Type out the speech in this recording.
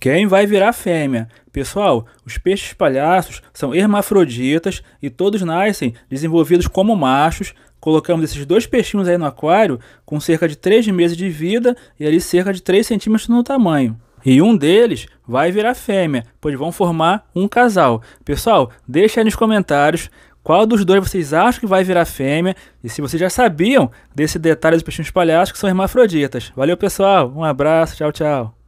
Quem vai virar fêmea? Pessoal, os peixes palhaços são hermafroditas e todos nascem desenvolvidos como machos. Colocamos esses dois peixinhos aí no aquário com cerca de 3 meses de vida e ali cerca de 3 centímetros no tamanho. E um deles vai virar fêmea, pois vão formar um casal. Pessoal, deixa aí nos comentários qual dos dois vocês acham que vai virar fêmea e se vocês já sabiam desse detalhe dos peixinhos palhaços que são hermafroditas. Valeu, pessoal. Um abraço. Tchau, tchau.